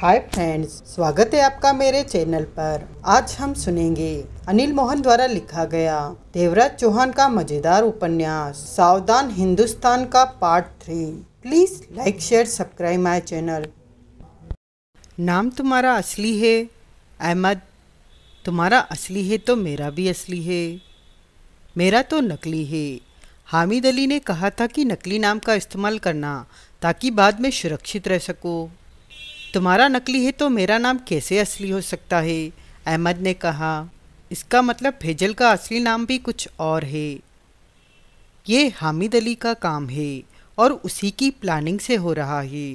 Hi friends स्वागत है आपका मेरे चैनल पर आज हम सुनेंगे अनिल मोहन द्वारा लिखा गया देवराज चौहान का मजेदार उपन्यास सावधान हिंदुस्तान का part three please like share subscribe my channel नाम तुम्हारा असली है अहमद तुम्हारा असली है तो मेरा भी असली है मेरा तो नकली है हामिद अली ने कहा था कि नकली नाम का इस्तेमाल करना ताकि बाद में सुरक्षित रह सको तुम्हारा नकली है तो मेरा नाम कैसे असली हो सकता है अहमद ने कहा इसका मतलब फेजल का असली नाम भी कुछ और है ये हामिद अली का काम है और उसी की प्लानिंग से हो रहा है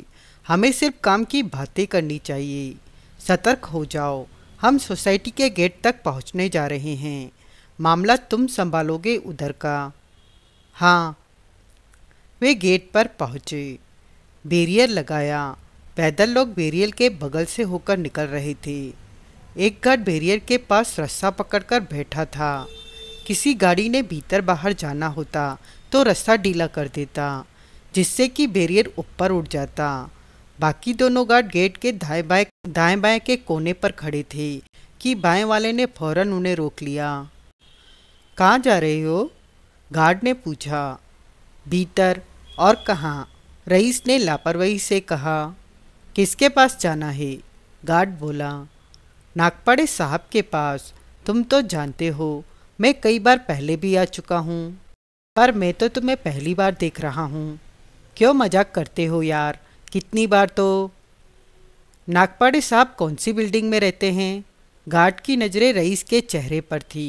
हमें सिर्फ काम की बातें करनी चाहिए सतर्क हो जाओ हम सोसाइटी के गेट तक पहुंचने जा रहे हैं मामला तुम संभालोगे उधर का हाँ वे गेट पर पहुँचे बैरियर लगाया पैदल लोग बेरियल के बगल से होकर निकल रहे थे एक गार्ड बेरियर के पास रस्सा पकड़कर बैठा था किसी गाड़ी ने भीतर बाहर जाना होता तो रस्सा ढीला कर देता जिससे कि बेरियर ऊपर उठ जाता बाकी दोनों गार्ड गेट के दाएं बाएं दाएं बाएं के कोने पर खड़े थे कि बाएं वाले ने फौरन उन्हें रोक लिया कहाँ जा रहे हो गार्ड ने पूछा भीतर और कहाँ रईस ने लापरवाही से कहा किसके पास जाना है गार्ड बोला नागपाड़े साहब के पास तुम तो जानते हो मैं कई बार पहले भी आ चुका हूँ पर मैं तो तुम्हें पहली बार देख रहा हूँ क्यों मजाक करते हो यार कितनी बार तो नागपाड़े साहब कौन सी बिल्डिंग में रहते हैं गार्ड की नज़रें रईस के चेहरे पर थी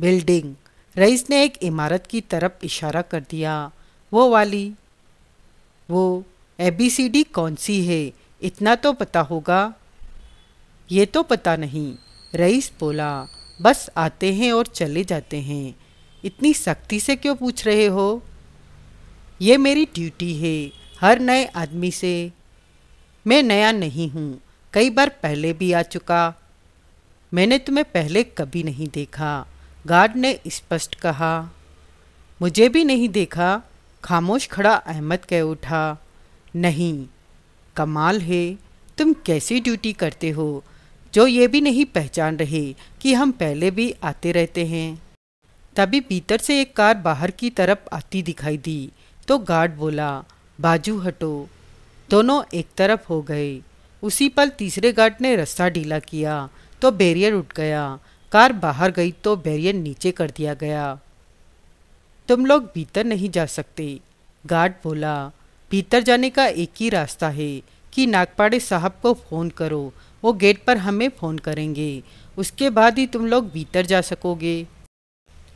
बिल्डिंग रईस ने एक इमारत की तरफ इशारा कर दिया वो वाली वो ए बी सी डी कौन सी है इतना तो पता होगा ये तो पता नहीं रईस बोला बस आते हैं और चले जाते हैं इतनी सख्ती से क्यों पूछ रहे हो ये मेरी ड्यूटी है हर नए आदमी से मैं नया नहीं हूँ कई बार पहले भी आ चुका मैंने तुम्हें पहले कभी नहीं देखा गार्ड ने स्पष्ट कहा मुझे भी नहीं देखा खामोश खड़ा अहमद कह उठा नहीं कमाल है तुम कैसी ड्यूटी करते हो जो ये भी नहीं पहचान रहे कि हम पहले भी आते रहते हैं तभी भीतर से एक कार बाहर की तरफ आती दिखाई दी तो गार्ड बोला बाजू हटो दोनों एक तरफ हो गए उसी पल तीसरे गार्ड ने रास्ता ढीला किया तो बैरियर उठ गया कार बाहर गई तो बैरियर नीचे कर दिया गया तुम लोग भीतर नहीं जा सकते गार्ड बोला भीतर जाने का एक ही रास्ता है कि नागपाड़े साहब को फ़ोन करो वो गेट पर हमें फ़ोन करेंगे उसके बाद ही तुम लोग भीतर जा सकोगे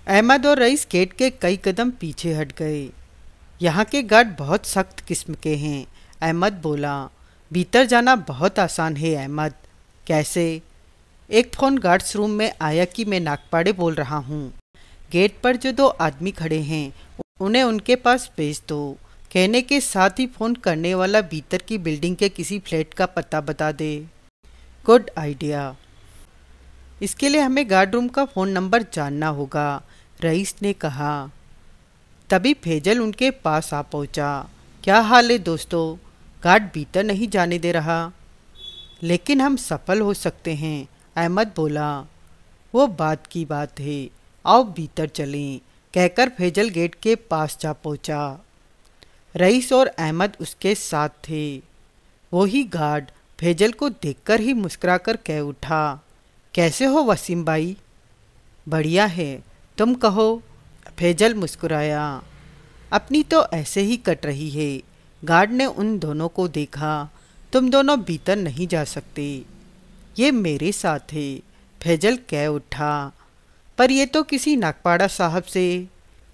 अहमद और रईस गेट के कई कदम पीछे हट गए यहाँ के गार्ड बहुत सख्त किस्म के हैं अहमद बोला भीतर जाना बहुत आसान है अहमद कैसे एक फ़ोन गार्ड्स रूम में आया कि मैं नागपाड़े बोल रहा हूँ गेट पर जो दो आदमी खड़े हैं उन्हें उनके पास भेज दो कहने के साथ ही फ़ोन करने वाला भीतर की बिल्डिंग के किसी फ्लैट का पता बता दे गुड आइडिया इसके लिए हमें गार्ड रूम का फ़ोन नंबर जानना होगा रईस ने कहा तभी फेजल उनके पास आ पहुंचा। क्या हाल है दोस्तों गार्ड भीतर नहीं जाने दे रहा लेकिन हम सफल हो सकते हैं अहमद बोला वो बात की बात है आओ भीतर चलें कहकर फेजल गेट के पास जा पहुंचा। रईस और अहमद उसके साथ थे वही गार्ड फेजल को देखकर ही मुस्कुराकर कह उठा कैसे हो वसीम भाई बढ़िया है तुम कहो फेजल मुस्कुराया अपनी तो ऐसे ही कट रही है गार्ड ने उन दोनों को देखा तुम दोनों भीतर नहीं जा सकते ये मेरे साथ है फैजल कह उठा पर ये तो किसी नागपाड़ा साहब से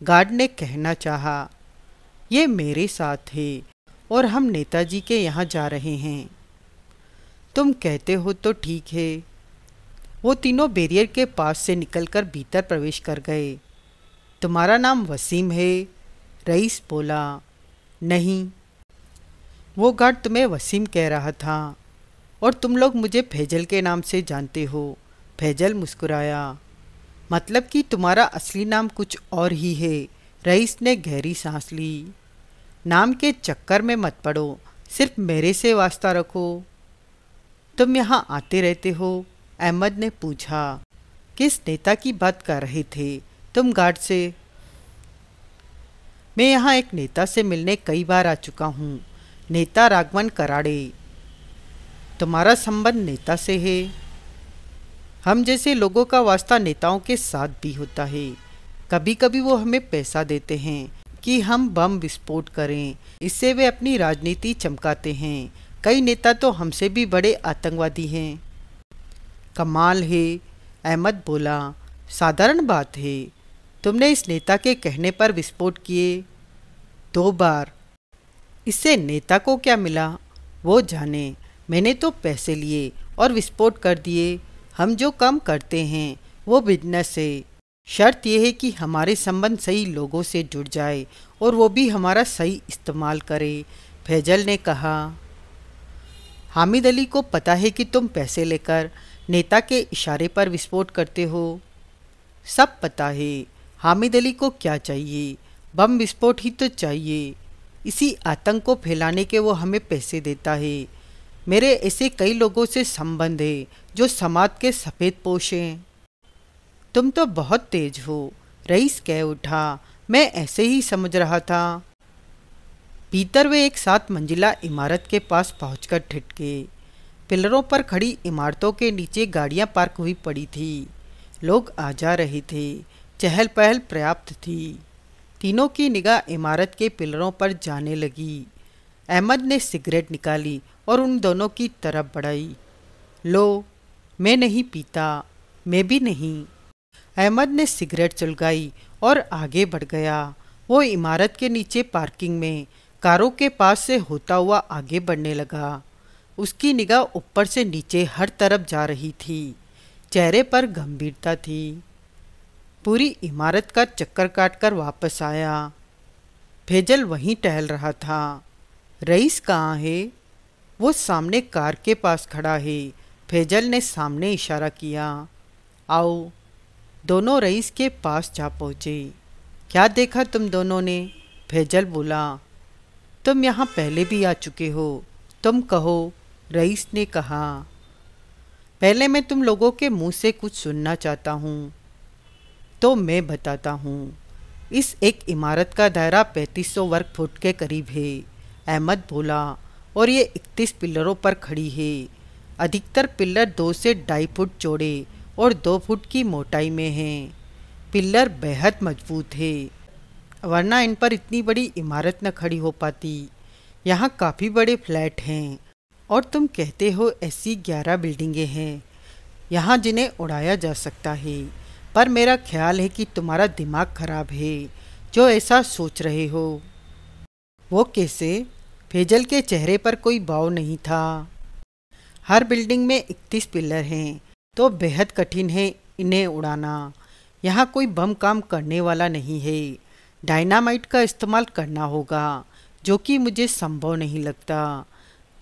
गार्ड ने कहना चाहा ये मेरे साथ है और हम नेताजी के यहाँ जा रहे हैं तुम कहते हो तो ठीक है वो तीनों बैरियर के पास से निकलकर भीतर प्रवेश कर गए तुम्हारा नाम वसीम है रईस बोला नहीं वो गार्ड तुम्हें वसीम कह रहा था और तुम लोग मुझे फैजल के नाम से जानते हो फैजल मुस्कुराया मतलब कि तुम्हारा असली नाम कुछ और ही है रईस ने गहरी सांस ली नाम के चक्कर में मत पड़ो सिर्फ मेरे से वास्ता रखो तुम यहाँ आते रहते हो अहमद ने पूछा किस नेता की बात कर रहे थे तुम गार्ड से मैं यहाँ एक नेता से मिलने कई बार आ चुका हूँ नेता राघवन कराड़े तुम्हारा संबंध नेता से है हम जैसे लोगों का वास्ता नेताओं के साथ भी होता है कभी कभी वो हमें पैसा देते हैं कि हम बम विस्फोट करें इससे वे अपनी राजनीति चमकाते हैं कई नेता तो हमसे भी बड़े आतंकवादी हैं कमाल है अहमद बोला साधारण बात है तुमने इस नेता के कहने पर विस्फोट किए दो बार इससे नेता को क्या मिला वो जाने मैंने तो पैसे लिए और विस्फोट कर दिए हम जो काम करते हैं वो बिजनेस है शर्त यह है कि हमारे संबंध सही लोगों से जुड़ जाए और वो भी हमारा सही इस्तेमाल करे फैजल ने कहा हामिद अली को पता है कि तुम पैसे लेकर नेता के इशारे पर विस्फोट करते हो सब पता है हामिद अली को क्या चाहिए बम विस्फोट ही तो चाहिए इसी आतंक को फैलाने के वो हमें पैसे देता है मेरे ऐसे कई लोगों से संबंध है जो समाज के सफ़ेद पोष हैं तुम तो बहुत तेज हो रईस कह उठा मैं ऐसे ही समझ रहा था भीतर वे एक साथ मंजिला इमारत के पास पहुंचकर ठिटके पिलरों पर खड़ी इमारतों के नीचे गाड़ियां पार्क हुई पड़ी थी लोग आ जा रहे थे चहल पहल पर्याप्त थी तीनों की निगाह इमारत के पिलरों पर जाने लगी अहमद ने सिगरेट निकाली और उन दोनों की तरफ बढ़ाई लो मैं नहीं पीता मैं भी नहीं अहमद ने सिगरेट चुलगाई और आगे बढ़ गया वो इमारत के नीचे पार्किंग में कारों के पास से होता हुआ आगे बढ़ने लगा उसकी निगाह ऊपर से नीचे हर तरफ जा रही थी चेहरे पर गंभीरता थी पूरी इमारत का चक्कर काट कर वापस आया फेजल वहीं टहल रहा था रईस कहाँ है वो सामने कार के पास खड़ा है फेजल ने सामने इशारा किया आओ दोनों रईस के पास जा पहुँचे क्या देखा तुम दोनों ने फैजल बोला तुम यहाँ पहले भी आ चुके हो तुम कहो रईस ने कहा पहले मैं तुम लोगों के मुंह से कुछ सुनना चाहता हूँ तो मैं बताता हूँ इस एक इमारत का दायरा 3500 वर्ग फुट के करीब है अहमद बोला और ये इकतीस पिलरों पर खड़ी है अधिकतर पिलर दो से ढाई फुट चौड़े और दो फुट की मोटाई में हैं पिल्लर बेहद मजबूत है वरना इन पर इतनी बड़ी इमारत न खड़ी हो पाती यहाँ काफ़ी बड़े फ्लैट हैं और तुम कहते हो ऐसी ग्यारह बिल्डिंगें हैं यहाँ जिन्हें उड़ाया जा सकता है पर मेरा ख्याल है कि तुम्हारा दिमाग खराब है जो ऐसा सोच रहे हो वो कैसे फेजल के चेहरे पर कोई भाव नहीं था हर बिल्डिंग में इकतीस पिलर हैं तो बेहद कठिन है इन्हें उड़ाना यहाँ कोई बम काम करने वाला नहीं है डायनामाइट का इस्तेमाल करना होगा जो कि मुझे संभव नहीं लगता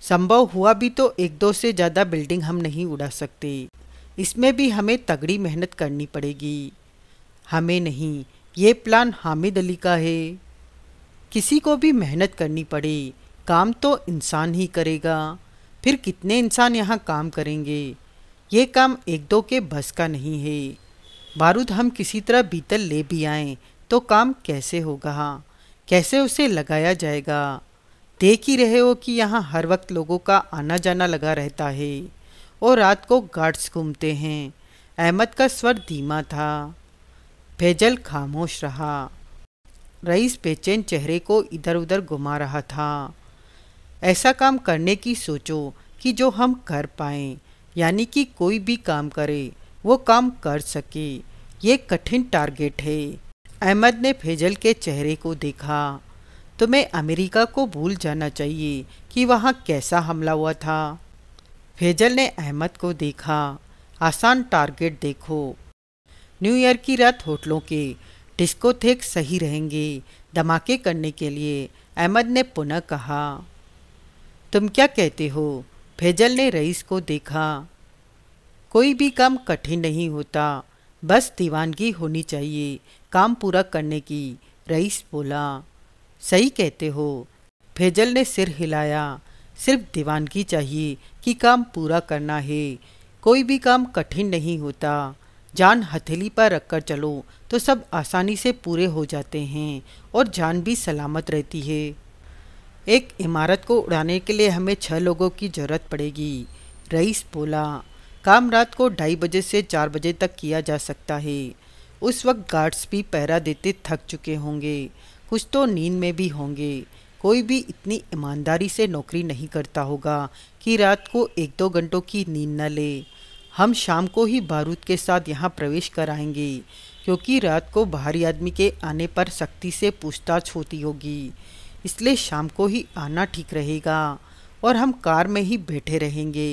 संभव हुआ भी तो एक दो से ज़्यादा बिल्डिंग हम नहीं उड़ा सकते इसमें भी हमें तगड़ी मेहनत करनी पड़ेगी हमें नहीं ये प्लान हामिद अली का है किसी को भी मेहनत करनी पड़े काम तो इंसान ही करेगा फिर कितने इंसान यहाँ काम करेंगे ये काम एक दो के बस का नहीं है बारूद हम किसी तरह बीतल ले भी आए तो काम कैसे होगा हाँ, कैसे उसे लगाया जाएगा देख ही रहे हो कि यहाँ हर वक्त लोगों का आना जाना लगा रहता है और रात को गार्ड्स घूमते हैं अहमद का स्वर धीमा था फैजल खामोश रहा रईस बेचैन चेहरे को इधर उधर घुमा रहा था ऐसा काम करने की सोचो कि जो हम कर पाएं यानी कि कोई भी काम करे वो काम कर सके ये कठिन टारगेट है अहमद ने फेजल के चेहरे को देखा तुम्हें अमेरिका को भूल जाना चाहिए कि वहाँ कैसा हमला हुआ था फेजल ने अहमद को देखा आसान टारगेट देखो न्यू ईयर की रात होटलों के डिस्कोथेक सही रहेंगे धमाके करने के लिए अहमद ने पुनः कहा तुम क्या कहते हो फैजल ने रईस को देखा कोई भी काम कठिन नहीं होता बस दीवानगी होनी चाहिए काम पूरा करने की रईस बोला सही कहते हो फैजल ने सिर हिलाया सिर्फ दीवानगी चाहिए कि काम पूरा करना है कोई भी काम कठिन नहीं होता जान हथेली पर रखकर चलो तो सब आसानी से पूरे हो जाते हैं और जान भी सलामत रहती है एक इमारत को उड़ाने के लिए हमें छः लोगों की ज़रूरत पड़ेगी रईस बोला काम रात को ढाई बजे से चार बजे तक किया जा सकता है उस वक्त गार्ड्स भी पहरा देते थक चुके होंगे कुछ तो नींद में भी होंगे कोई भी इतनी ईमानदारी से नौकरी नहीं करता होगा कि रात को एक दो घंटों की नींद न ले हम शाम को ही बारूद के साथ यहाँ प्रवेश कराएंगे क्योंकि रात को बाहरी आदमी के आने पर सख्ती से पूछताछ होती होगी इसलिए शाम को ही आना ठीक रहेगा और हम कार में ही बैठे रहेंगे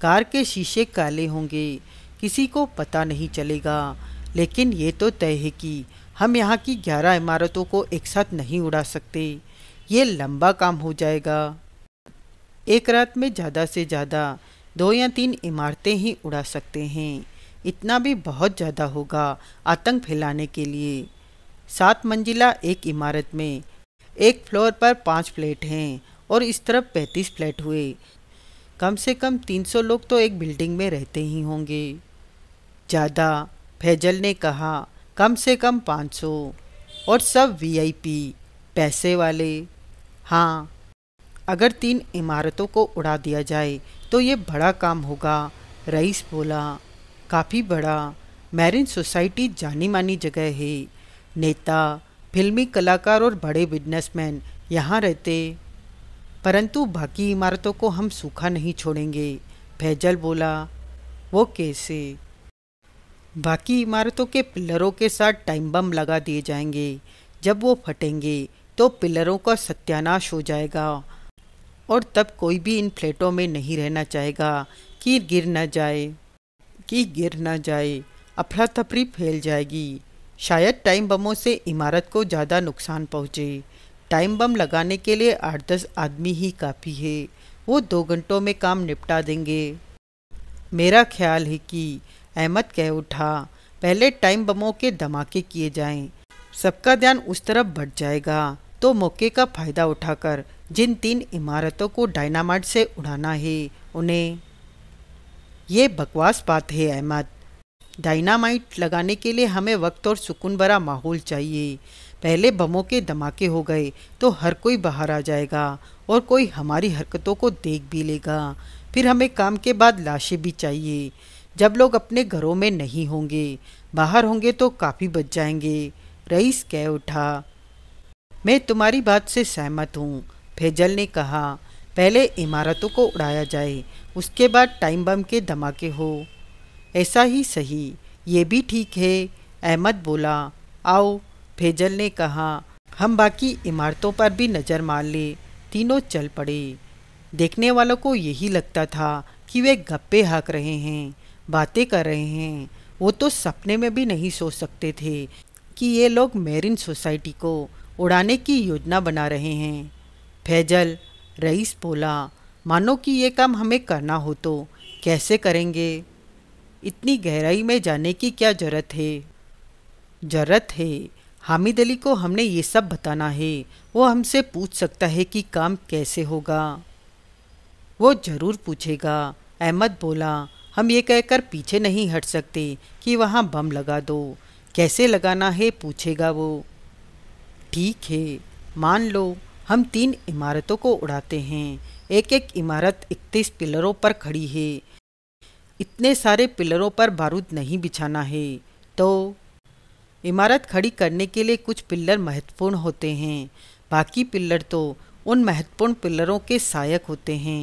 कार के शीशे काले होंगे किसी को पता नहीं चलेगा लेकिन ये तो तय है कि हम यहाँ की ग्यारह इमारतों को एक साथ नहीं उड़ा सकते ये लंबा काम हो जाएगा एक रात में ज़्यादा से ज़्यादा दो या तीन इमारतें ही उड़ा सकते हैं इतना भी बहुत ज़्यादा होगा आतंक फैलाने के लिए सात मंजिला एक इमारत में एक फ्लोर पर पाँच फ्लैट हैं और इस तरफ पैंतीस फ्लैट हुए कम से कम तीन सौ लोग तो एक बिल्डिंग में रहते ही होंगे ज़्यादा फैजल ने कहा कम से कम पाँच सौ और सब वीआईपी पैसे वाले हाँ अगर तीन इमारतों को उड़ा दिया जाए तो ये बड़ा काम होगा रईस बोला काफ़ी बड़ा मैरिन सोसाइटी जानी मानी जगह है नेता फिल्मी कलाकार और बड़े बिजनेसमैन यहाँ रहते परंतु बाकी इमारतों को हम सूखा नहीं छोड़ेंगे फैजल बोला वो कैसे बाकी इमारतों के पिलरों के साथ टाइम बम लगा दिए जाएंगे जब वो फटेंगे तो पिलरों का सत्यानाश हो जाएगा और तब कोई भी इन फ्लैटों में नहीं रहना चाहेगा कि गिर न जाए कि गिर न जाए अफरा तफरी फैल जाएगी शायद टाइम बमों से इमारत को ज़्यादा नुकसान पहुँचे टाइम बम लगाने के लिए आठ दस आदमी ही काफ़ी है वो दो घंटों में काम निपटा देंगे मेरा ख्याल है कि अहमद कह उठा पहले टाइम बमों के धमाके किए जाएं। सबका ध्यान उस तरफ बढ़ जाएगा तो मौके का फ़ायदा उठाकर जिन तीन इमारतों को डायनामाइट से उड़ाना है उन्हें ये बकवास बात है अहमद डायनामाइट लगाने के लिए हमें वक्त और सुकून भरा माहौल चाहिए पहले बमों के धमाके हो गए तो हर कोई बाहर आ जाएगा और कोई हमारी हरकतों को देख भी लेगा फिर हमें काम के बाद लाशें भी चाहिए जब लोग अपने घरों में नहीं होंगे बाहर होंगे तो काफ़ी बच जाएंगे रईस कह उठा मैं तुम्हारी बात से सहमत हूँ फैजल ने कहा पहले इमारतों को उड़ाया जाए उसके बाद टाइम बम के धमाके हो ऐसा ही सही ये भी ठीक है अहमद बोला आओ फेजल ने कहा हम बाकी इमारतों पर भी नज़र मार ले तीनों चल पड़े देखने वालों को यही लगता था कि वे गप्पे हाँक रहे हैं बातें कर रहे हैं वो तो सपने में भी नहीं सोच सकते थे कि ये लोग मेरिन सोसाइटी को उड़ाने की योजना बना रहे हैं फैजल रईस बोला मानो कि ये काम हमें करना हो तो कैसे करेंगे इतनी गहराई में जाने की क्या जरूरत है जरूरत है हामिद अली को हमने ये सब बताना है वो हमसे पूछ सकता है कि काम कैसे होगा वो ज़रूर पूछेगा अहमद बोला हम ये कहकर पीछे नहीं हट सकते कि वहाँ बम लगा दो कैसे लगाना है पूछेगा वो ठीक है मान लो हम तीन इमारतों को उड़ाते हैं एक एक इमारत इकतीस पिलरों पर खड़ी है इतने सारे पिलरों पर बारूद नहीं बिछाना है तो इमारत खड़ी करने के लिए कुछ पिल्लर महत्वपूर्ण होते हैं बाकी पिल्लर तो उन महत्वपूर्ण पिल्लरों के सहायक होते हैं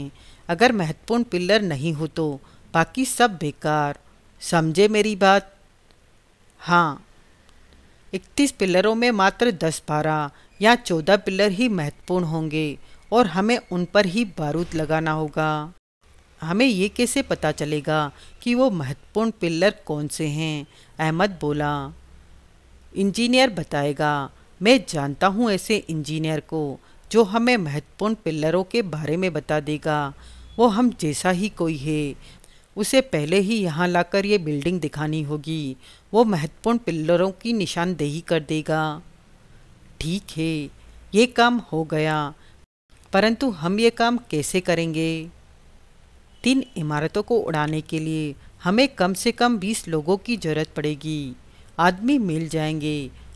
अगर महत्वपूर्ण पिल्लर नहीं हो तो बाकी सब बेकार समझे मेरी बात हाँ इकतीस पिलरों में मात्र दस बारह या चौदह पिलर ही महत्वपूर्ण होंगे और हमें उन पर ही बारूद लगाना होगा हमें ये कैसे पता चलेगा कि वो महत्वपूर्ण पिल्लर कौन से हैं अहमद बोला इंजीनियर बताएगा मैं जानता हूँ ऐसे इंजीनियर को जो हमें महत्वपूर्ण पिल्लरों के बारे में बता देगा वो हम जैसा ही कोई है उसे पहले ही यहाँ लाकर ये बिल्डिंग दिखानी होगी वो महत्वपूर्ण पिल्लरों की निशानदेही कर देगा ठीक है ये काम हो गया परंतु हम ये काम कैसे करेंगे तीन इमारतों को उड़ाने के लिए हमें कम से कम बीस लोगों की जरूरत पड़ेगी आदमी मिल जाएंगे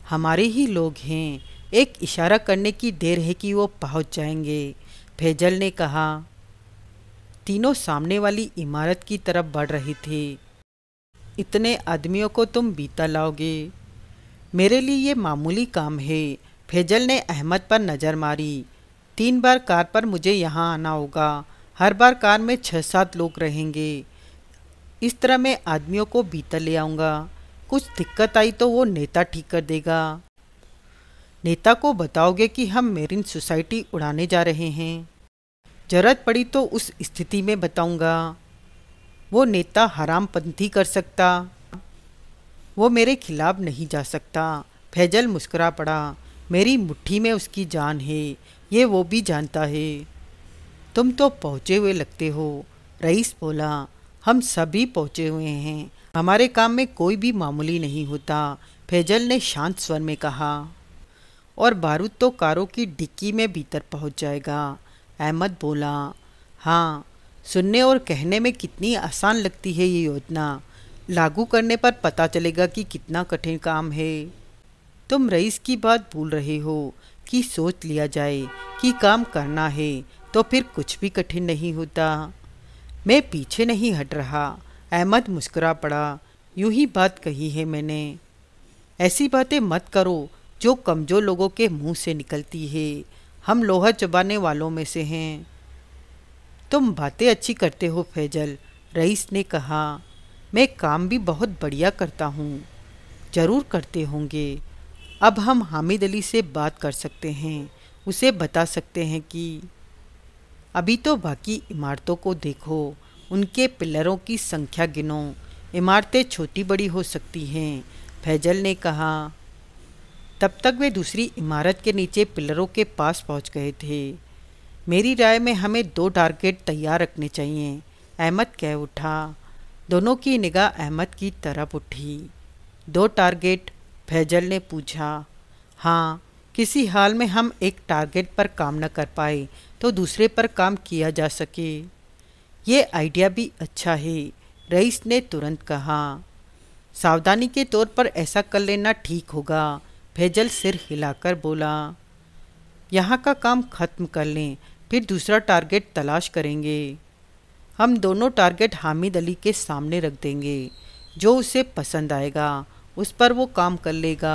हमारे ही लोग हैं एक इशारा करने की देर है कि वो पहुंच जाएंगे फैजल ने कहा तीनों सामने वाली इमारत की तरफ बढ़ रहे थे इतने आदमियों को तुम बीता लाओगे मेरे लिए ये मामूली काम है फैजल ने अहमद पर नज़र मारी तीन बार कार पर मुझे यहाँ आना होगा हर बार कार में छः सात लोग रहेंगे इस तरह मैं आदमियों को भीतर ले आऊँगा कुछ दिक्कत आई तो वो नेता ठीक कर देगा नेता को बताओगे कि हम मेरिन सोसाइटी उड़ाने जा रहे हैं जरूरत पड़ी तो उस स्थिति में बताऊंगा वो नेता हरामपंथी कर सकता वो मेरे खिलाफ नहीं जा सकता फैजल मुस्करा पड़ा मेरी मुट्ठी में उसकी जान है ये वो भी जानता है तुम तो पहुँचे हुए लगते हो रईस बोला हम सभी पहुँचे हुए हैं हमारे काम में कोई भी मामूली नहीं होता फैजल ने शांत स्वर में कहा और बारूद तो कारों की डिक्की में भीतर पहुंच जाएगा अहमद बोला हाँ सुनने और कहने में कितनी आसान लगती है ये योजना लागू करने पर पता चलेगा कि कितना कठिन काम है तुम रईस की बात भूल रहे हो कि सोच लिया जाए कि काम करना है तो फिर कुछ भी कठिन नहीं होता मैं पीछे नहीं हट रहा अहमद मुस्कुरा पड़ा यूं ही बात कही है मैंने ऐसी बातें मत करो जो कमज़ोर लोगों के मुंह से निकलती है हम लोहा चबाने वालों में से हैं तुम बातें अच्छी करते हो फैजल रईस ने कहा मैं काम भी बहुत बढ़िया करता हूँ ज़रूर करते होंगे अब हम हामिद अली से बात कर सकते हैं उसे बता सकते हैं कि अभी तो बाकी इमारतों को देखो उनके पिलरों की संख्या गिनो इमारतें छोटी बड़ी हो सकती हैं फैजल ने कहा तब तक वे दूसरी इमारत के नीचे पिलरों के पास पहुंच गए थे मेरी राय में हमें दो टारगेट तैयार रखने चाहिए अहमद कह उठा दोनों की निगाह अहमद की तरफ उठी दो टारगेट फैजल ने पूछा हाँ किसी हाल में हम एक टारगेट पर काम न कर पाए तो दूसरे पर काम किया जा सके ये आइडिया भी अच्छा है रईस ने तुरंत कहा सावधानी के तौर पर ऐसा कर लेना ठीक होगा फैजल सिर हिलाकर बोला यहाँ का काम खत्म कर लें फिर दूसरा टारगेट तलाश करेंगे हम दोनों टारगेट हामिद अली के सामने रख देंगे जो उसे पसंद आएगा उस पर वो काम कर लेगा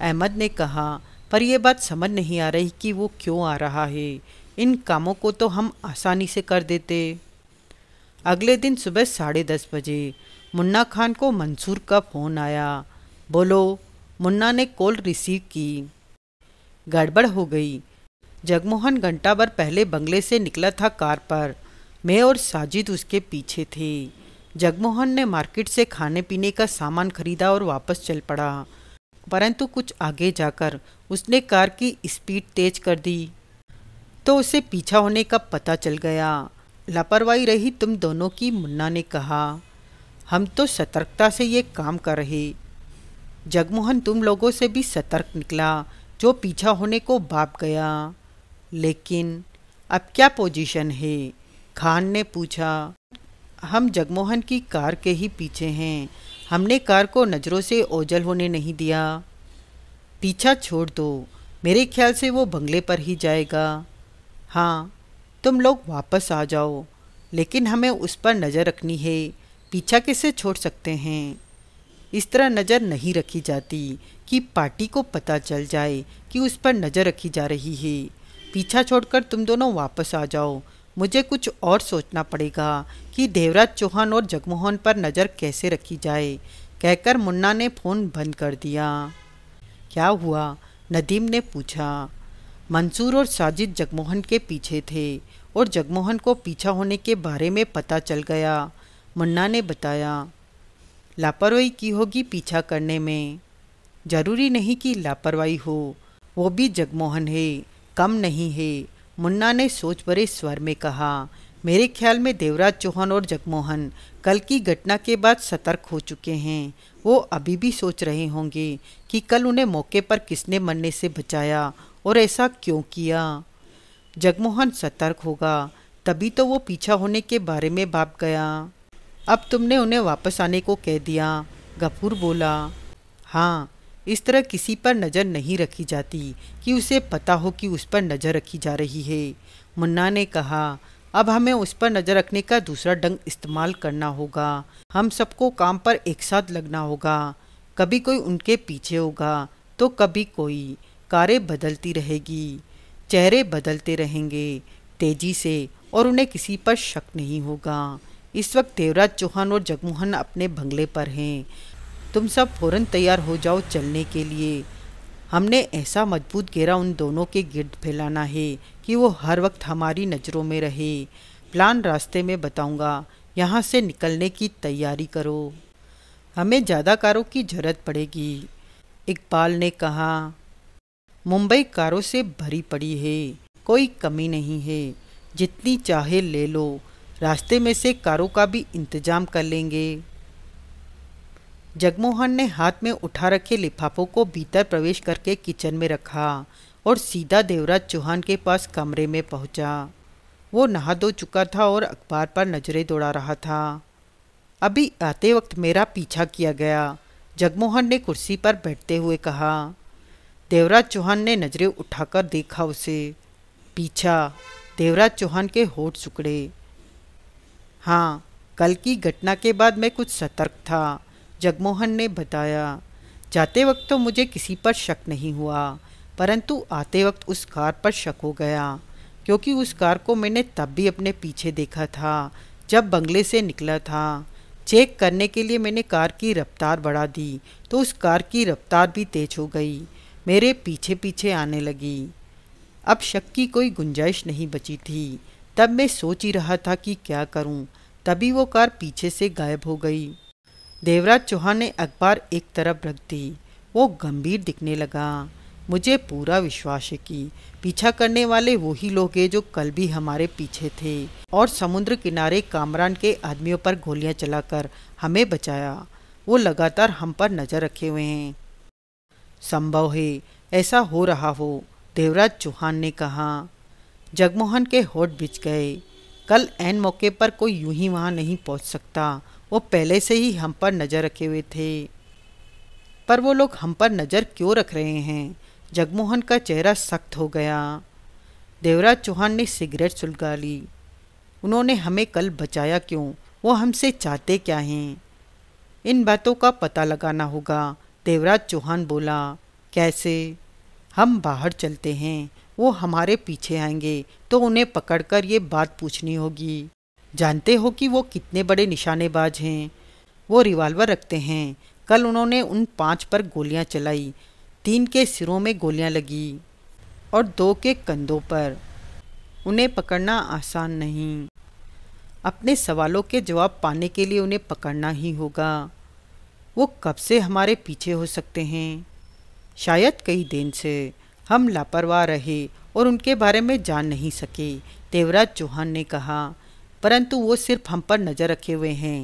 अहमद ने कहा पर यह बात समझ नहीं आ रही कि वो क्यों आ रहा है इन कामों को तो हम आसानी से कर देते अगले दिन सुबह साढ़े दस बजे मुन्ना खान को मंसूर का फ़ोन आया बोलो मुन्ना ने कॉल रिसीव की गड़बड़ हो गई जगमोहन घंटा भर पहले बंगले से निकला था कार पर मैं और साजिद उसके पीछे थे जगमोहन ने मार्केट से खाने पीने का सामान खरीदा और वापस चल पड़ा परंतु कुछ आगे जाकर उसने कार की स्पीड तेज कर दी तो उसे पीछा होने का पता चल गया लापरवाही रही तुम दोनों की मुन्ना ने कहा हम तो सतर्कता से ये काम कर रहे जगमोहन तुम लोगों से भी सतर्क निकला जो पीछा होने को बाप गया लेकिन अब क्या पोजीशन है खान ने पूछा हम जगमोहन की कार के ही पीछे हैं हमने कार को नज़रों से ओझल होने नहीं दिया पीछा छोड़ दो मेरे ख्याल से वो बंगले पर ही जाएगा हाँ तुम लोग वापस आ जाओ लेकिन हमें उस पर नज़र रखनी है पीछा कैसे छोड़ सकते हैं इस तरह नज़र नहीं रखी जाती कि पार्टी को पता चल जाए कि उस पर नज़र रखी जा रही है पीछा छोड़कर तुम दोनों वापस आ जाओ मुझे कुछ और सोचना पड़ेगा कि देवराज चौहान और जगमोहन पर नज़र कैसे रखी जाए कहकर मुन्ना ने फ़ोन बंद कर दिया क्या हुआ नदीम ने पूछा मंसूर और साजिद जगमोहन के पीछे थे और जगमोहन को पीछा होने के बारे में पता चल गया मुन्ना ने बताया लापरवाही की होगी पीछा करने में ज़रूरी नहीं कि लापरवाही हो वो भी जगमोहन है कम नहीं है मुन्ना ने सोच भरे स्वर में कहा मेरे ख्याल में देवराज चौहान और जगमोहन कल की घटना के बाद सतर्क हो चुके हैं वो अभी भी सोच रहे होंगे कि कल उन्हें मौके पर किसने मरने से बचाया और ऐसा क्यों किया जगमोहन सतर्क होगा तभी तो वो पीछा होने के बारे में भाप गया अब तुमने उन्हें वापस आने को कह दिया गफूर बोला हाँ इस तरह किसी पर नज़र नहीं रखी जाती कि उसे पता हो कि उस पर नज़र रखी जा रही है मुन्ना ने कहा अब हमें उस पर नज़र रखने का दूसरा ढंग इस्तेमाल करना होगा हम सबको काम पर एक साथ लगना होगा कभी कोई उनके पीछे होगा तो कभी कोई कारें बदलती रहेगी चेहरे बदलते रहेंगे तेजी से और उन्हें किसी पर शक नहीं होगा इस वक्त देवराज चौहान और जगमोहन अपने बंगले पर हैं तुम सब फ़ौरन तैयार हो जाओ चलने के लिए हमने ऐसा मजबूत घेरा उन दोनों के गिर्द फैलाना है कि वो हर वक्त हमारी नज़रों में रहे प्लान रास्ते में बताऊंगा यहाँ से निकलने की तैयारी करो हमें ज़्यादा कारों की जरूरत पड़ेगी इकबाल ने कहा मुंबई कारों से भरी पड़ी है कोई कमी नहीं है जितनी चाहे ले लो रास्ते में से कारों का भी इंतज़ाम कर लेंगे जगमोहन ने हाथ में उठा रखे लिफाफों को भीतर प्रवेश करके किचन में रखा और सीधा देवराज चौहान के पास कमरे में पहुंचा। वो नहा धो चुका था और अखबार पर नज़रें दौड़ा रहा था अभी आते वक्त मेरा पीछा किया गया जगमोहन ने कुर्सी पर बैठते हुए कहा देवराज चौहान ने नज़रें उठाकर देखा उसे पीछा देवराज चौहान के होठ सुकड़े हाँ कल की घटना के बाद मैं कुछ सतर्क था जगमोहन ने बताया जाते वक्त तो मुझे किसी पर शक नहीं हुआ परंतु आते वक्त उस कार पर शक हो गया क्योंकि उस कार को मैंने तब भी अपने पीछे देखा था जब बंगले से निकला था चेक करने के लिए मैंने कार की रफ्तार बढ़ा दी तो उस कार की रफ्तार भी तेज हो गई मेरे पीछे पीछे आने लगी अब शक की कोई गुंजाइश नहीं बची थी तब मैं सोच ही रहा था कि क्या करूं, तभी वो कार पीछे से गायब हो गई देवराज चौहान ने अखबार एक तरफ रख दी वो गंभीर दिखने लगा मुझे पूरा विश्वास है कि पीछा करने वाले वही लोग हैं जो कल भी हमारे पीछे थे और समुद्र किनारे कामरान के आदमियों पर गोलियां चलाकर हमें बचाया वो लगातार हम पर नज़र रखे हुए हैं संभव है ऐसा हो रहा हो देवराज चौहान ने कहा जगमोहन के होठ बिछ गए कल एन मौके पर कोई यूं ही वहाँ नहीं पहुँच सकता वो पहले से ही हम पर नज़र रखे हुए थे पर वो लोग हम पर नज़र क्यों रख रहे हैं जगमोहन का चेहरा सख्त हो गया देवराज चौहान ने सिगरेट सुलगा ली उन्होंने हमें कल बचाया क्यों वो हमसे चाहते क्या हैं इन बातों का पता लगाना होगा देवराज चौहान बोला कैसे हम बाहर चलते हैं वो हमारे पीछे आएंगे तो उन्हें पकड़कर ये बात पूछनी होगी जानते हो कि वो कितने बड़े निशानेबाज हैं वो रिवाल्वर रखते हैं कल उन्होंने उन पांच पर गोलियां चलाई तीन के सिरों में गोलियां लगी और दो के कंधों पर उन्हें पकड़ना आसान नहीं अपने सवालों के जवाब पाने के लिए उन्हें पकड़ना ही होगा वो कब से हमारे पीछे हो सकते हैं शायद कई दिन से हम लापरवाह रहे और उनके बारे में जान नहीं सके देवराज चौहान ने कहा परंतु वो सिर्फ हम पर नज़र रखे हुए हैं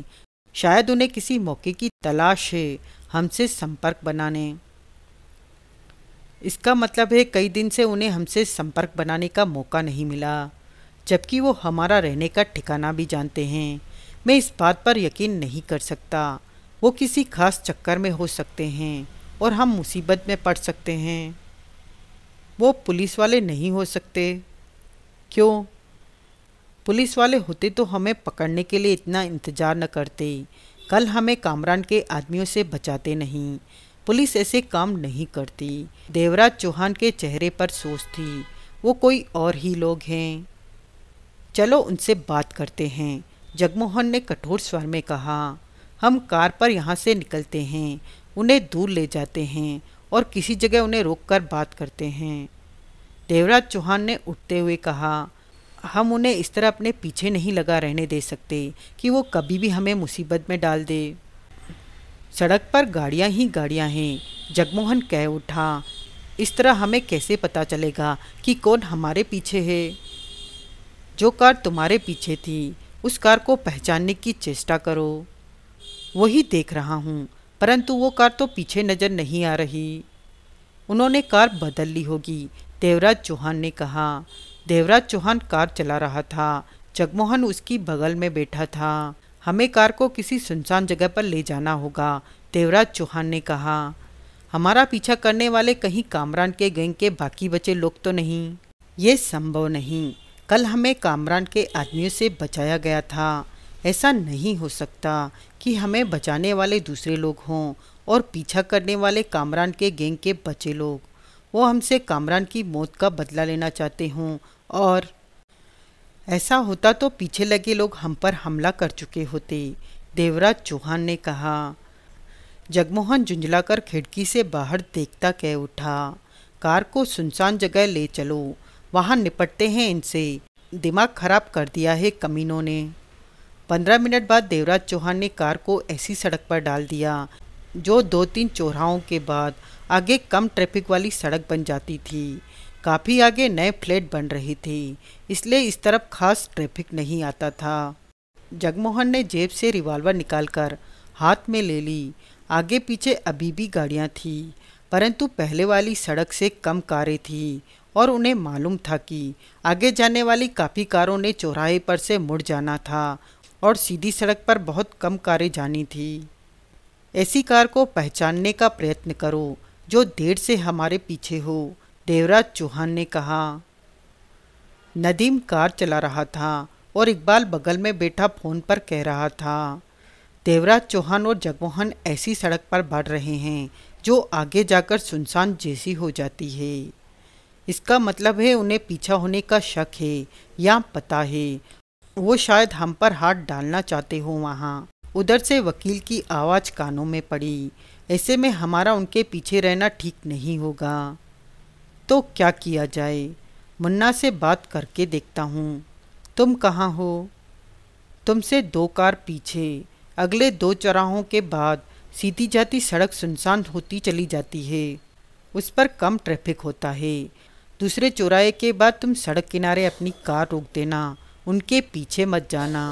शायद उन्हें किसी मौके की तलाश है हमसे संपर्क बनाने इसका मतलब है कई दिन से उन्हें हमसे संपर्क बनाने का मौका नहीं मिला जबकि वो हमारा रहने का ठिकाना भी जानते हैं मैं इस बात पर यकीन नहीं कर सकता वो किसी खास चक्कर में हो सकते हैं और हम मुसीबत में पड़ सकते हैं वो पुलिस वाले नहीं हो सकते क्यों पुलिस वाले होते तो हमें पकड़ने के लिए इतना इंतज़ार न करते कल हमें कामरान के आदमियों से बचाते नहीं पुलिस ऐसे काम नहीं करती देवराज चौहान के चेहरे पर सोच थी वो कोई और ही लोग हैं चलो उनसे बात करते हैं जगमोहन ने कठोर स्वर में कहा हम कार पर यहाँ से निकलते हैं उन्हें दूर ले जाते हैं और किसी जगह उन्हें रोककर बात करते हैं देवराज चौहान ने उठते हुए कहा हम उन्हें इस तरह अपने पीछे नहीं लगा रहने दे सकते कि वो कभी भी हमें मुसीबत में डाल दे सड़क पर गाड़ियाँ ही गाड़ियाँ हैं जगमोहन कह उठा इस तरह हमें कैसे पता चलेगा कि कौन हमारे पीछे है जो कार तुम्हारे पीछे थी उस कार को पहचानने की चेष्टा करो वही देख रहा हूँ परंतु वो कार तो पीछे नज़र नहीं आ रही उन्होंने कार बदल ली होगी देवराज चौहान ने कहा देवराज चौहान कार चला रहा था जगमोहन उसकी बगल में बैठा था हमें कार को किसी सुनसान जगह पर ले जाना होगा देवराज चौहान ने कहा हमारा पीछा करने वाले कहीं कामरान के गैंग के बाकी बचे लोग तो नहीं ये संभव नहीं कल हमें कामरान के आदमियों से बचाया गया था ऐसा नहीं हो सकता कि हमें बचाने वाले दूसरे लोग हों और पीछा करने वाले कामरान के गैंग के बचे लोग वो हमसे कामरान की मौत का बदला लेना चाहते हों और ऐसा होता तो पीछे लगे लोग हम पर हमला कर चुके होते देवराज चौहान ने कहा जगमोहन झुंझलाकर खिड़की से बाहर देखता कह उठा कार को सुनसान जगह ले चलो वहाँ निपटते हैं इनसे दिमाग खराब कर दिया है कमीनों ने पंद्रह मिनट बाद देवराज चौहान ने कार को ऐसी सड़क पर डाल दिया जो दो तीन चौराहों के बाद आगे कम ट्रैफिक वाली सड़क बन जाती थी काफ़ी आगे नए फ्लैट बन रही थी इसलिए इस तरफ खास ट्रैफिक नहीं आता था जगमोहन ने जेब से रिवाल्वर निकालकर हाथ में ले ली आगे पीछे अभी भी गाड़ियाँ थीं परंतु पहले वाली सड़क से कम कारें थीं और उन्हें मालूम था कि आगे जाने वाली काफ़ी कारों ने चौराहे पर से मुड़ जाना था और सीधी सड़क पर बहुत कम कारें जानी थी ऐसी कार को पहचानने का प्रयत्न करो जो देर से हमारे पीछे हो देवराज चौहान ने कहा नदीम कार चला रहा था और इकबाल बगल में बैठा फोन पर कह रहा था देवराज चौहान और जगमोहन ऐसी सड़क पर बढ़ रहे हैं जो आगे जाकर सुनसान जैसी हो जाती है इसका मतलब है उन्हें पीछा होने का शक है या पता है वो शायद हम पर हाथ डालना चाहते हो वहाँ उधर से वकील की आवाज़ कानों में पड़ी ऐसे में हमारा उनके पीछे रहना ठीक नहीं होगा तो क्या किया जाए मुन्ना से बात करके देखता हूँ तुम कहाँ हो तुमसे दो कार पीछे अगले दो चौराहों के बाद सीधी जाती सड़क सुनसान होती चली जाती है उस पर कम ट्रैफिक होता है दूसरे चौराहे के बाद तुम सड़क किनारे अपनी कार रोक देना उनके पीछे मत जाना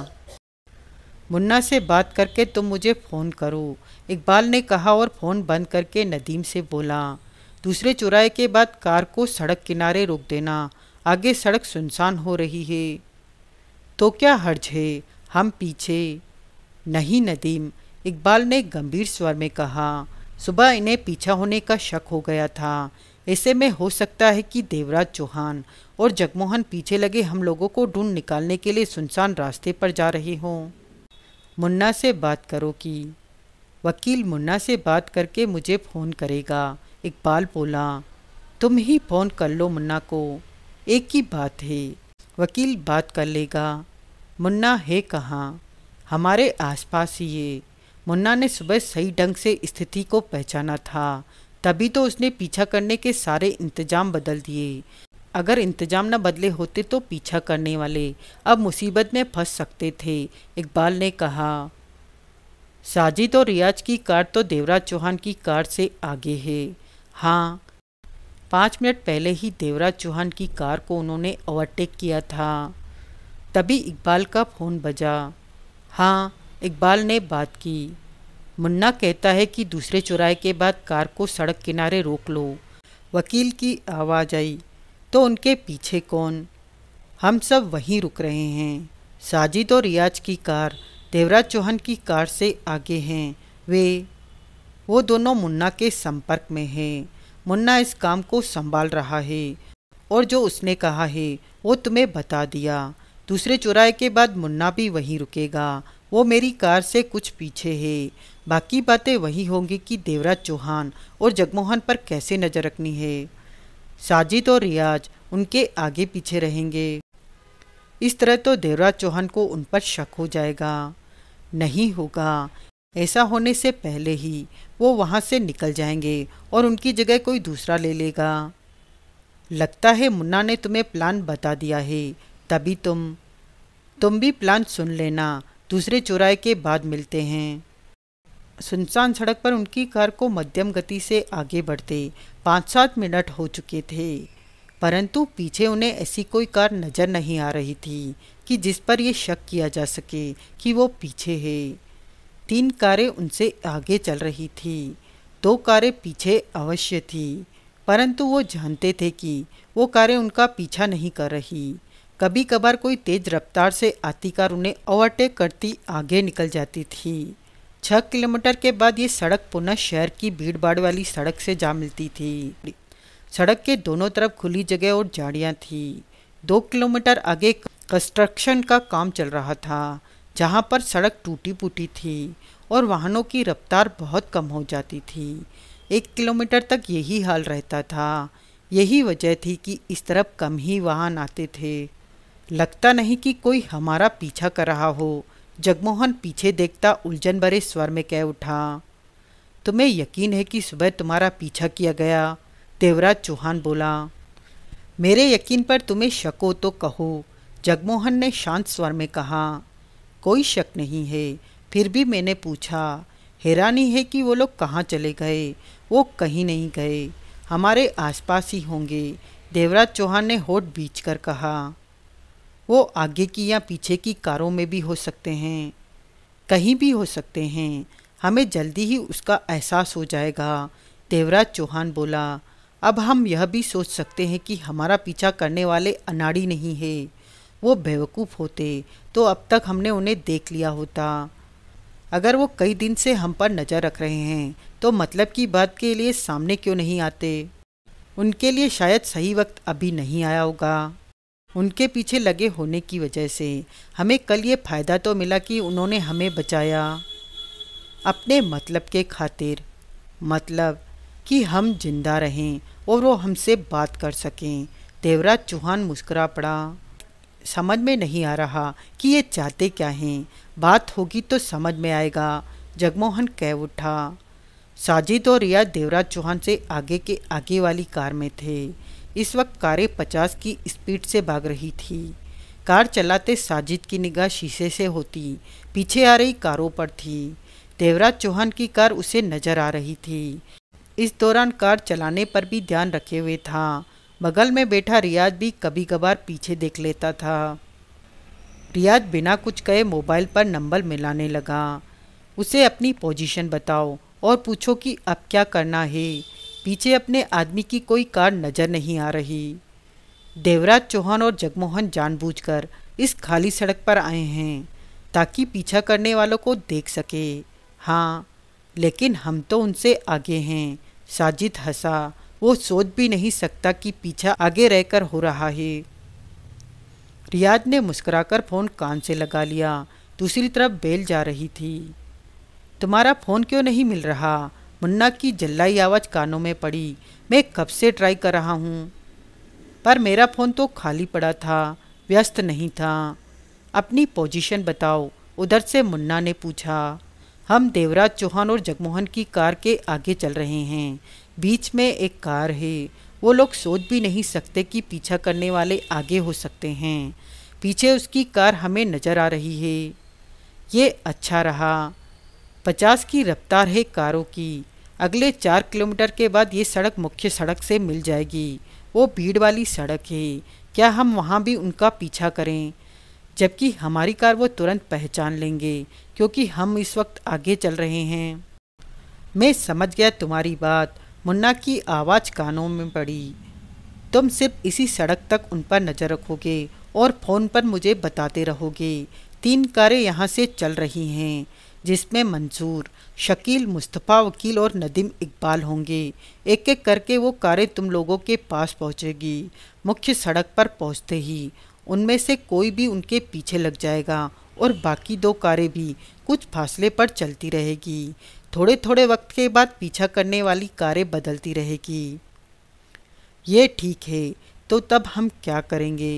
मुन्ना से बात करके तुम मुझे फ़ोन करो इकबाल ने कहा और फ़ोन बंद करके नदीम से बोला दूसरे चुराए के बाद कार को सड़क किनारे रोक देना आगे सड़क सुनसान हो रही है तो क्या हर्ज है हम पीछे नहीं नदीम इकबाल ने गंभीर स्वर में कहा सुबह इन्हें पीछा होने का शक हो गया था ऐसे में हो सकता है कि देवराज चौहान और जगमोहन पीछे लगे हम लोगों को ढूंढ निकालने के लिए सुनसान रास्ते पर जा रहे हों मुन्ना से बात करो कि वकील मुन्ना से बात करके मुझे फ़ोन करेगा इकबाल बोला तुम ही फ़ोन कर लो मुन्ना को एक ही बात है वकील बात कर लेगा मुन्ना है कहाँ हमारे आसपास ही है मुन्ना ने सुबह सही ढंग से स्थिति को पहचाना था तभी तो उसने पीछा करने के सारे इंतजाम बदल दिए अगर इंतजाम न बदले होते तो पीछा करने वाले अब मुसीबत में फंस सकते थे इकबाल ने कहा साजिद और रियाज की कार तो देवराज चौहान की कार से आगे है हाँ पाँच मिनट पहले ही देवराज चौहान की कार को उन्होंने ओवरटेक किया था तभी इकबाल का फ़ोन बजा हाँ इकबाल ने बात की मुन्ना कहता है कि दूसरे चुराए के बाद कार को सड़क किनारे रोक लो वकील की आवाज़ आई तो उनके पीछे कौन हम सब वहीं रुक रहे हैं साजिद और रियाज की कार देवराज चौहान की कार से आगे हैं वे वो दोनों मुन्ना के संपर्क में हैं मुन्ना इस काम को संभाल रहा है और जो उसने कहा है वो तुम्हें बता दिया दूसरे चौराहे के बाद मुन्ना भी वहीं रुकेगा वो मेरी कार से कुछ पीछे है बाकी बातें वही होंगी कि देवराज चौहान और जगमोहन पर कैसे नज़र रखनी है साजिद और रियाज उनके आगे पीछे रहेंगे इस तरह तो देवराज चौहान को उन पर शक हो जाएगा नहीं होगा ऐसा होने से पहले ही वो वहाँ से निकल जाएंगे और उनकी जगह कोई दूसरा ले लेगा लगता है मुन्ना ने तुम्हें प्लान बता दिया है तभी तुम तुम भी प्लान सुन लेना दूसरे चौराहे के बाद मिलते हैं सुनसान सड़क पर उनकी कार को मध्यम गति से आगे बढ़ते पाँच सात मिनट हो चुके थे परंतु पीछे उन्हें ऐसी कोई कार नज़र नहीं आ रही थी कि जिस पर यह शक किया जा सके कि वो पीछे है तीन कारें उनसे आगे चल रही थी दो कारें पीछे अवश्य थी परंतु वो जानते थे कि वो कारें उनका पीछा नहीं कर रही कभी कभार कोई तेज़ रफ्तार से आती कार उन्हें ओवरटेक करती आगे निकल जाती थी छः किलोमीटर के बाद ये सड़क पुनः शहर की भीड़ भाड़ वाली सड़क से जा मिलती थी सड़क के दोनों तरफ खुली जगह और झाड़ियाँ थी दो किलोमीटर आगे कंस्ट्रक्शन का काम चल रहा था जहाँ पर सड़क टूटी फूटी थी और वाहनों की रफ्तार बहुत कम हो जाती थी एक किलोमीटर तक यही हाल रहता था यही वजह थी कि इस तरफ कम ही वाहन आते थे लगता नहीं कि कोई हमारा पीछा कर रहा हो जगमोहन पीछे देखता उलझन भरे स्वर में कह उठा तुम्हें यकीन है कि सुबह तुम्हारा पीछा किया गया देवराज चौहान बोला मेरे यकीन पर तुम्हें शक हो तो कहो जगमोहन ने शांत स्वर में कहा कोई शक नहीं है फिर भी मैंने पूछा हैरानी है कि वो लोग कहाँ चले गए वो कहीं नहीं गए हमारे आसपास ही होंगे देवराज चौहान ने होठ बीच कर कहा वो आगे की या पीछे की कारों में भी हो सकते हैं कहीं भी हो सकते हैं हमें जल्दी ही उसका एहसास हो जाएगा देवराज चौहान बोला अब हम यह भी सोच सकते हैं कि हमारा पीछा करने वाले अनाड़ी नहीं है वो बेवकूफ़ होते तो अब तक हमने उन्हें देख लिया होता अगर वो कई दिन से हम पर नज़र रख रहे हैं तो मतलब की बात के लिए सामने क्यों नहीं आते उनके लिए शायद सही वक्त अभी नहीं आया होगा उनके पीछे लगे होने की वजह से हमें कल ये फ़ायदा तो मिला कि उन्होंने हमें बचाया अपने मतलब के खातिर मतलब कि हम जिंदा रहें और वो हमसे बात कर सकें देवराज चौहान मुस्करा पड़ा समझ में नहीं आ रहा कि ये चाहते क्या हैं बात होगी तो समझ में आएगा जगमोहन कह उठा साजिद और रिया देवराज चौहान से आगे के आगे वाली कार में थे इस वक्त कारें पचास की स्पीड से भाग रही थी कार चलाते साजिद की निगाह शीशे से होती पीछे आ रही कारों पर थी देवराज चौहान की कार उसे नजर आ रही थी इस दौरान कार चलाने पर भी ध्यान रखे हुए था बगल में बैठा रियाज भी कभी कभार पीछे देख लेता था रियाज बिना कुछ कहे मोबाइल पर नंबर मिलाने लगा उसे अपनी पोजीशन बताओ और पूछो कि अब क्या करना है पीछे अपने आदमी की कोई कार नजर नहीं आ रही देवराज चौहान और जगमोहन जानबूझकर इस खाली सड़क पर आए हैं ताकि पीछा करने वालों को देख सके हाँ लेकिन हम तो उनसे आगे हैं साजिद हंसा वो सोच भी नहीं सकता कि पीछा आगे रहकर हो रहा है रियाज ने मुस्कुराकर फ़ोन कान से लगा लिया दूसरी तरफ बेल जा रही थी तुम्हारा फ़ोन क्यों नहीं मिल रहा मुन्ना की जल्लाई आवाज़ कानों में पड़ी मैं कब से ट्राई कर रहा हूँ पर मेरा फ़ोन तो खाली पड़ा था व्यस्त नहीं था अपनी पोजीशन बताओ उधर से मुन्ना ने पूछा हम देवराज चौहान और जगमोहन की कार के आगे चल रहे हैं बीच में एक कार है वो लोग सोच भी नहीं सकते कि पीछा करने वाले आगे हो सकते हैं पीछे उसकी कार हमें नज़र आ रही है ये अच्छा रहा पचास की रफ्तार है कारों की अगले चार किलोमीटर के बाद ये सड़क मुख्य सड़क से मिल जाएगी वो भीड़ वाली सड़क है क्या हम वहाँ भी उनका पीछा करें जबकि हमारी कार वो तुरंत पहचान लेंगे क्योंकि हम इस वक्त आगे चल रहे हैं मैं समझ गया तुम्हारी बात मुन्ना की आवाज़ कानों में पड़ी तुम सिर्फ इसी सड़क तक उन पर नज़र रखोगे और फ़ोन पर मुझे बताते रहोगे तीन कारें यहाँ से चल रही हैं जिसमें मंजूर शकील मुस्तफ़ा वकील और नदीम इकबाल होंगे एक एक करके वो कारें तुम लोगों के पास पहुंचेगी मुख्य सड़क पर पहुंचते ही उनमें से कोई भी उनके पीछे लग जाएगा और बाकी दो कारें भी कुछ फासले पर चलती रहेगी थोड़े थोड़े वक्त के बाद पीछा करने वाली कारें बदलती रहेगी ये ठीक है तो तब हम क्या करेंगे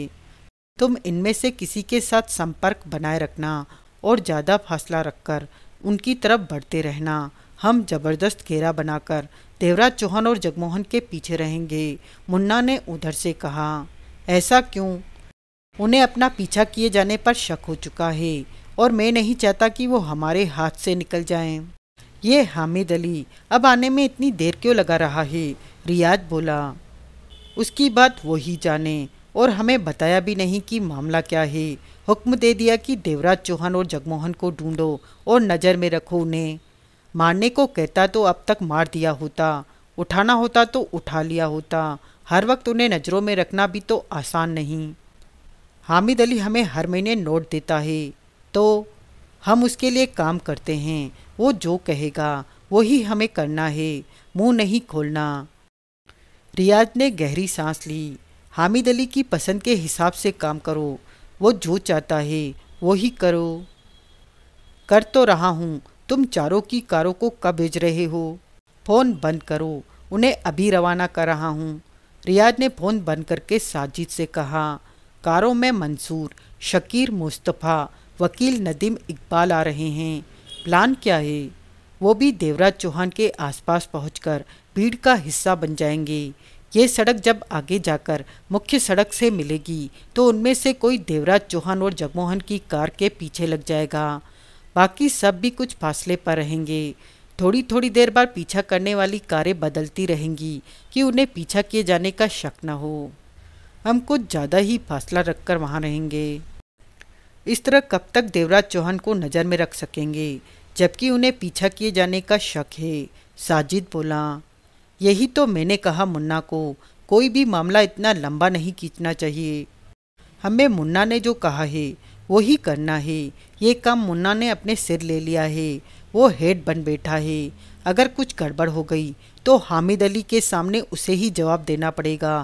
तुम इनमें से किसी के साथ संपर्क बनाए रखना और ज़्यादा फासला रखकर उनकी तरफ बढ़ते रहना हम जबरदस्त घेरा बनाकर देवराज चौहान और जगमोहन के पीछे रहेंगे मुन्ना ने उधर से कहा ऐसा क्यों उन्हें अपना पीछा किए जाने पर शक हो चुका है और मैं नहीं चाहता कि वो हमारे हाथ से निकल जाएं। ये हामिद अली अब आने में इतनी देर क्यों लगा रहा है रियाज बोला उसकी बात वो ही जाने और हमें बताया भी नहीं कि मामला क्या है हुक्म दे दिया कि देवराज चौहान और जगमोहन को ढूंढो और नज़र में रखो उन्हें मारने को कहता तो अब तक मार दिया होता उठाना होता तो उठा लिया होता हर वक्त उन्हें नज़रों में रखना भी तो आसान नहीं हामिद अली हमें हर महीने नोट देता है तो हम उसके लिए काम करते हैं वो जो कहेगा वही हमें करना है मुंह नहीं खोलना रियाज ने गहरी सांस ली हामिद अली की पसंद के हिसाब से काम करो वो जो चाहता है वही करो कर तो रहा हूँ तुम चारों की कारों को कब भेज रहे हो फ़ोन बंद करो उन्हें अभी रवाना कर रहा हूँ रियाज ने फ़ोन बंद करके साजिद से कहा कारों में मंसूर शकीर मुस्तफ़ा वकील नदीम इकबाल आ रहे हैं प्लान क्या है वो भी देवराज चौहान के आसपास पहुंचकर भीड़ का हिस्सा बन जाएंगे ये सड़क जब आगे जाकर मुख्य सड़क से मिलेगी तो उनमें से कोई देवराज चौहान और जगमोहन की कार के पीछे लग जाएगा बाकी सब भी कुछ फासले पर रहेंगे थोड़ी थोड़ी देर बाद पीछा करने वाली कारें बदलती रहेंगी कि उन्हें पीछा किए जाने का शक न हो हम कुछ ज़्यादा ही फासला रखकर वहाँ रहेंगे इस तरह कब तक देवराज चौहान को नज़र में रख सकेंगे जबकि उन्हें पीछा किए जाने का शक है साजिद बोला यही तो मैंने कहा मुन्ना को कोई भी मामला इतना लंबा नहीं खींचना चाहिए हमें मुन्ना ने जो कहा है वही करना है ये काम मुन्ना ने अपने सिर ले लिया है वो हेड बन बैठा है अगर कुछ गड़बड़ हो गई तो हामिद अली के सामने उसे ही जवाब देना पड़ेगा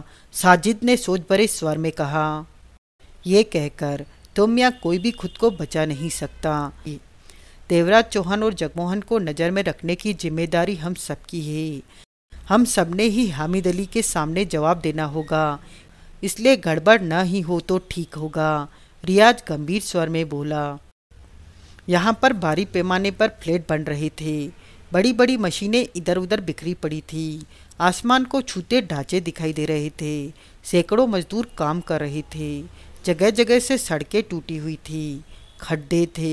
साजिद ने सोच भरे स्वर में कहा ये कहकर तुम या कोई भी खुद को बचा नहीं सकता देवराज चौहान और जगमोहन को नज़र में रखने की जिम्मेदारी हम सबकी है हम सब ने ही हामिद अली के सामने जवाब देना होगा इसलिए गड़बड़ न ही हो तो ठीक होगा रियाज गंभीर स्वर में बोला यहाँ पर भारी पैमाने पर फ्लैट बन रहे थे बड़ी बड़ी मशीनें इधर उधर बिखरी पड़ी थी आसमान को छूते ढांचे दिखाई दे रहे थे सैकड़ों मजदूर काम कर रहे थे जगह जगह से सड़कें टूटी हुई थी खड्डे थे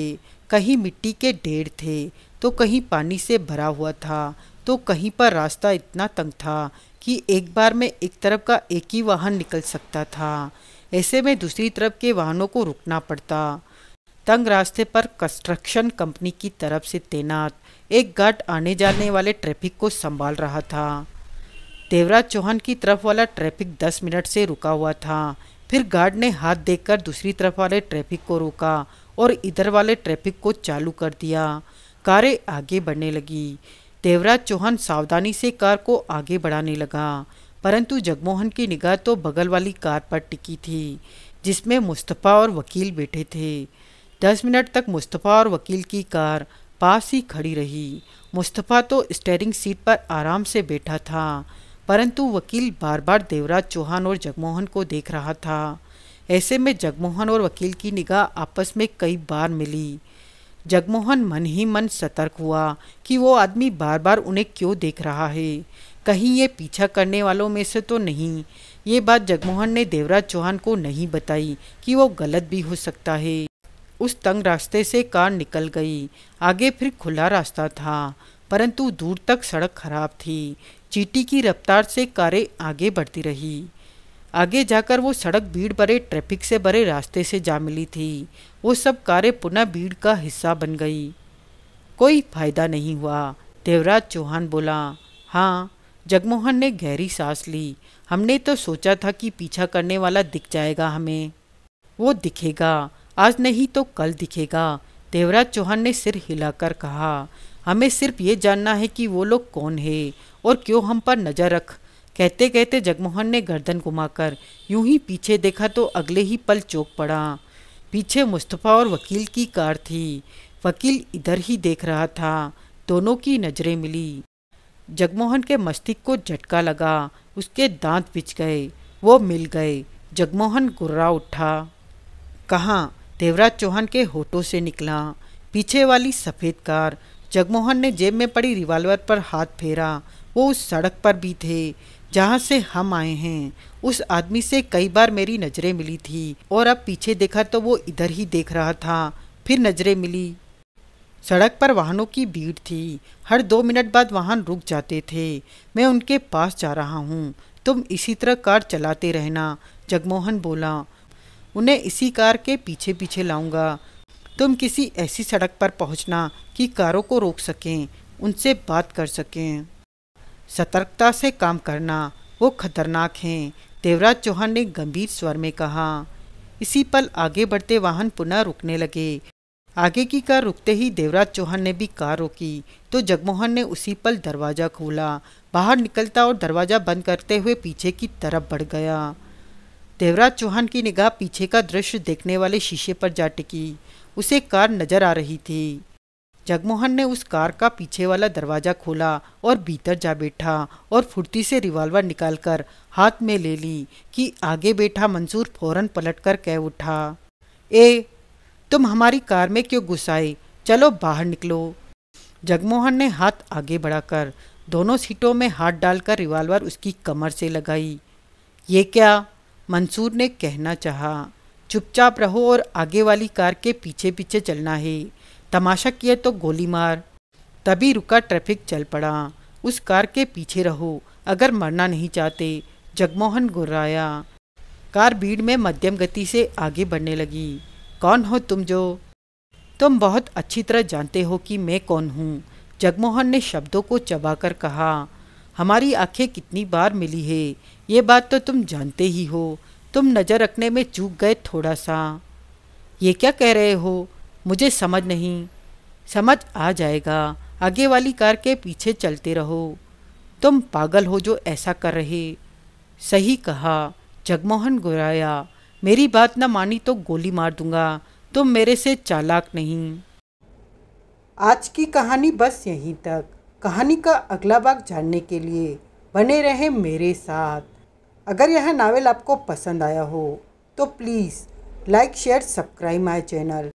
कहीं मिट्टी के ढेर थे तो कहीं पानी से भरा हुआ था तो कहीं पर रास्ता इतना तंग था कि एक बार में एक तरफ का एक ही वाहन निकल सकता था ऐसे में दूसरी तरफ के वाहनों को रुकना पड़ता तंग रास्ते पर कंस्ट्रक्शन कंपनी की तरफ से तैनात एक गार्ड आने जाने वाले ट्रैफिक को संभाल रहा था देवराज चौहान की तरफ वाला ट्रैफिक दस मिनट से रुका हुआ था फिर गार्ड ने हाथ देकर दूसरी तरफ वाले ट्रैफिक को रोका और इधर वाले ट्रैफिक को चालू कर दिया कारें आगे बढ़ने लगी देवराज चौहान सावधानी से कार को आगे बढ़ाने लगा परंतु जगमोहन की निगाह तो बगल वाली कार पर टिकी थी जिसमें मुस्तफ़ा और वकील बैठे थे दस मिनट तक मुस्तफ़ा और वकील की कार पास ही खड़ी रही मुस्तफ़ा तो स्टेयरिंग सीट पर आराम से बैठा था परंतु वकील बार बार देवराज चौहान और जगमोहन को देख रहा था ऐसे में जगमोहन और वकील की निगाह आपस में कई बार मिली जगमोहन मन ही मन सतर्क हुआ कि वो आदमी बार बार उन्हें क्यों देख रहा है कहीं ये पीछा करने वालों में से तो नहीं ये बात जगमोहन ने देवराज चौहान को नहीं बताई कि वो गलत भी हो सकता है उस तंग रास्ते से कार निकल गई आगे फिर खुला रास्ता था परंतु दूर तक सड़क खराब थी चीटी की रफ्तार से कारें आगे बढ़ती रही आगे जाकर वो सड़क भीड़ भरे ट्रैफिक से भरे रास्ते से जा मिली थी वो सब कारें पुनः भीड़ का हिस्सा बन गई कोई फायदा नहीं हुआ देवराज चौहान बोला हाँ जगमोहन ने गहरी सांस ली हमने तो सोचा था कि पीछा करने वाला दिख जाएगा हमें वो दिखेगा आज नहीं तो कल दिखेगा देवराज चौहान ने सिर हिलाकर कहा हमें सिर्फ ये जानना है कि वो लोग कौन है और क्यों हम पर नज़र रख कहते कहते जगमोहन ने गर्दन घुमाकर यूं ही पीछे देखा तो अगले ही पल चौक पड़ा पीछे मुस्तफ़ा और वकील की कार थी वकील इधर ही देख रहा था दोनों की नज़रें मिली जगमोहन के मस्तिष्क को झटका लगा उसके दांत बिछ गए वो मिल गए जगमोहन गुर्रा उठा कहाँ देवराज चौहान के होठों से निकला पीछे वाली सफ़ेद कार जगमोहन ने जेब में पड़ी रिवाल्वर पर हाथ फेरा वो उस सड़क पर भी थे जहाँ से हम आए हैं उस आदमी से कई बार मेरी नज़रें मिली थी और अब पीछे देखा तो वो इधर ही देख रहा था फिर नज़रें मिली सड़क पर वाहनों की भीड़ थी हर दो मिनट बाद वाहन रुक जाते थे मैं उनके पास जा रहा हूँ तुम इसी तरह कार चलाते रहना जगमोहन बोला उन्हें इसी कार के पीछे पीछे लाऊंगा तुम किसी ऐसी सड़क पर पहुंचना कि कारों को रोक सकें उनसे बात कर सकें सतर्कता से काम करना वो खतरनाक हैं देवराज चौहान ने गंभीर स्वर में कहा इसी पल आगे बढ़ते वाहन पुनः रुकने लगे आगे की कार रुकते ही देवराज चौहान ने भी कार रोकी तो जगमोहन ने उसी पल दरवाज़ा खोला बाहर निकलता और दरवाज़ा बंद करते हुए पीछे की तरफ बढ़ गया देवराज चौहान की निगाह पीछे का दृश्य देखने वाले शीशे पर जा टिकी उसे कार नजर आ रही थी जगमोहन ने उस कार का पीछे वाला दरवाजा खोला और भीतर जा बैठा और फुर्ती से रिवॉल्वर निकालकर हाथ में ले ली कि आगे बैठा मंसूर फौरन पलटकर कह उठा ए तुम हमारी कार में क्यों घुस आए चलो बाहर निकलो जगमोहन ने हाथ आगे बढ़ाकर दोनों सीटों में हाथ डालकर रिवॉल्वर उसकी कमर से लगाई ये क्या मंसूर ने कहना चाहा चुपचाप रहो और आगे वाली कार के पीछे पीछे चलना है तमाशा किया तो गोली मार तभी रुका ट्रैफिक चल पड़ा उस कार के पीछे रहो अगर मरना नहीं चाहते जगमोहन गुर्राया कार भीड़ में मध्यम गति से आगे बढ़ने लगी कौन हो तुम जो तुम बहुत अच्छी तरह जानते हो कि मैं कौन हूँ जगमोहन ने शब्दों को चबाकर कहा हमारी आंखें कितनी बार मिली है ये बात तो तुम जानते ही हो तुम नज़र रखने में चूक गए थोड़ा सा ये क्या कह रहे हो मुझे समझ नहीं समझ आ जाएगा आगे वाली कार के पीछे चलते रहो तुम पागल हो जो ऐसा कर रहे सही कहा जगमोहन गुराया मेरी बात न मानी तो गोली मार दूंगा तुम मेरे से चालाक नहीं आज की कहानी बस यहीं तक कहानी का अगला भाग जानने के लिए बने रहे मेरे साथ अगर यह नावल आपको पसंद आया हो तो please like share subscribe my channel